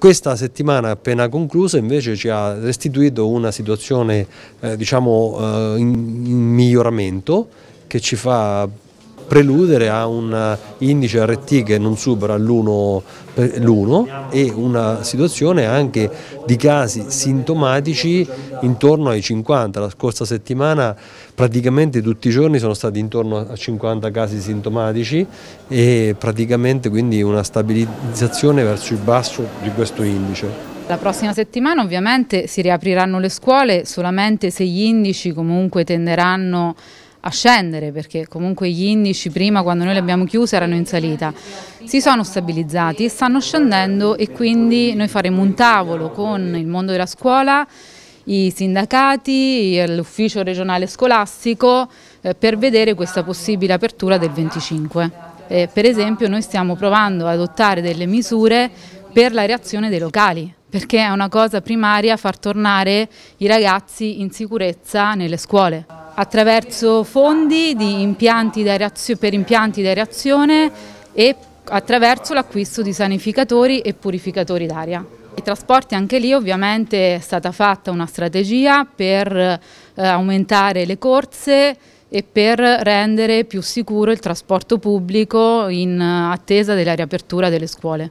Questa settimana appena conclusa invece ci ha restituito una situazione eh, diciamo, eh, in, in miglioramento che ci fa preludere a un indice RT che non supera l'1 e una situazione anche di casi sintomatici intorno ai 50. La scorsa settimana praticamente tutti i giorni sono stati intorno a 50 casi sintomatici e praticamente quindi una stabilizzazione verso il basso di questo indice. La prossima settimana ovviamente si riapriranno le scuole solamente se gli indici comunque tenderanno a a scendere perché comunque gli indici prima quando noi li abbiamo chiusi erano in salita, si sono stabilizzati e stanno scendendo e quindi noi faremo un tavolo con il mondo della scuola, i sindacati, l'ufficio regionale scolastico eh, per vedere questa possibile apertura del 25. Eh, per esempio noi stiamo provando ad adottare delle misure per la reazione dei locali perché è una cosa primaria far tornare i ragazzi in sicurezza nelle scuole attraverso fondi impianti per impianti di aerazione e attraverso l'acquisto di sanificatori e purificatori d'aria. I trasporti anche lì ovviamente è stata fatta una strategia per eh, aumentare le corse e per rendere più sicuro il trasporto pubblico in attesa della riapertura delle scuole.